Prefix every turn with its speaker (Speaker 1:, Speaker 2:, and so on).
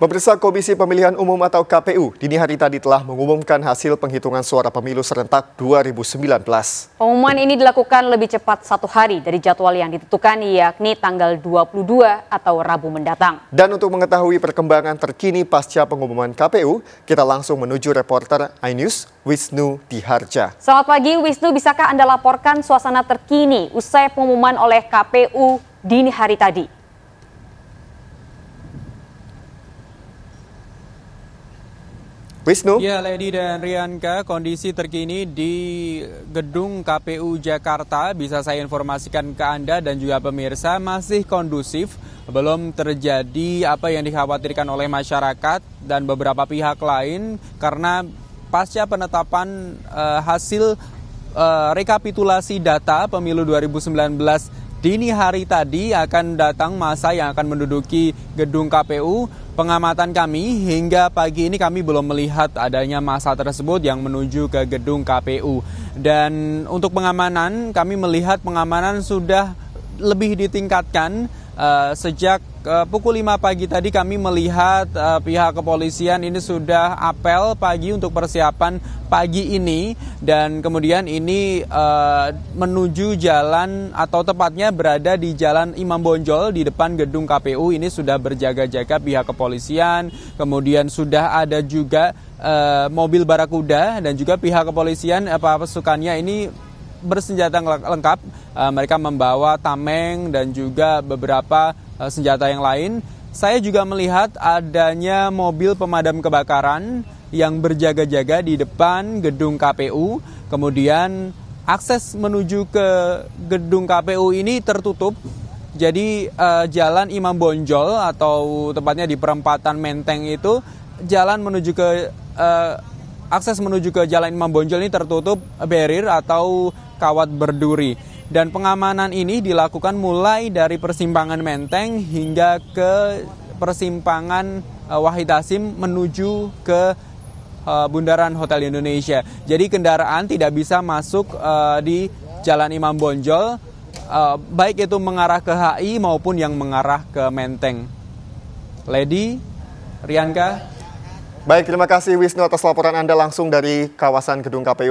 Speaker 1: Pemirsa Komisi Pemilihan Umum atau KPU dini hari tadi telah mengumumkan hasil penghitungan suara pemilu serentak 2019.
Speaker 2: Pengumuman ini dilakukan lebih cepat satu hari dari jadwal yang ditentukan yakni tanggal 22 atau Rabu mendatang.
Speaker 1: Dan untuk mengetahui perkembangan terkini pasca pengumuman KPU, kita langsung menuju reporter iNews Wisnu Tiharja.
Speaker 2: Selamat pagi Wisnu, bisakah Anda laporkan suasana terkini usai pengumuman oleh KPU dini hari tadi?
Speaker 3: Wisnu? Ya, Lady dan Rianka, kondisi terkini di gedung KPU Jakarta bisa saya informasikan ke Anda dan juga pemirsa masih kondusif, belum terjadi apa yang dikhawatirkan oleh masyarakat dan beberapa pihak lain karena pasca penetapan uh, hasil uh, rekapitulasi data pemilu 2019 Dini hari tadi akan datang masa yang akan menduduki gedung KPU. Pengamatan kami hingga pagi ini kami belum melihat adanya masa tersebut yang menuju ke gedung KPU. Dan untuk pengamanan kami melihat pengamanan sudah lebih ditingkatkan uh, sejak pukul 5 pagi tadi kami melihat uh, pihak kepolisian ini sudah apel pagi untuk persiapan pagi ini dan kemudian ini uh, menuju jalan atau tepatnya berada di Jalan Imam Bonjol di depan gedung KPU ini sudah berjaga-jaga pihak kepolisian kemudian sudah ada juga uh, mobil barakuda dan juga pihak kepolisian apa pasukannya ini bersenjata lengkap uh, mereka membawa tameng dan juga beberapa Eh, senjata yang lain. Saya juga melihat adanya mobil pemadam kebakaran yang berjaga-jaga di depan gedung KPU. Kemudian akses menuju ke gedung KPU ini tertutup. Jadi uh, jalan Imam Bonjol atau tepatnya di perempatan Menteng itu jalan menuju ke uh, akses menuju ke jalan Imam Bonjol ini tertutup berir atau kawat berduri. Dan pengamanan ini dilakukan mulai dari persimpangan Menteng hingga ke persimpangan eh, Wahid Hasim menuju ke eh, Bundaran Hotel Indonesia. Jadi kendaraan tidak bisa masuk eh, di Jalan Imam Bonjol, baik itu mengarah ke HI maupun yang mengarah ke Menteng. Lady, Rianka.
Speaker 1: Baik, terima kasih Wisnu atas laporan Anda langsung dari kawasan gedung KPU.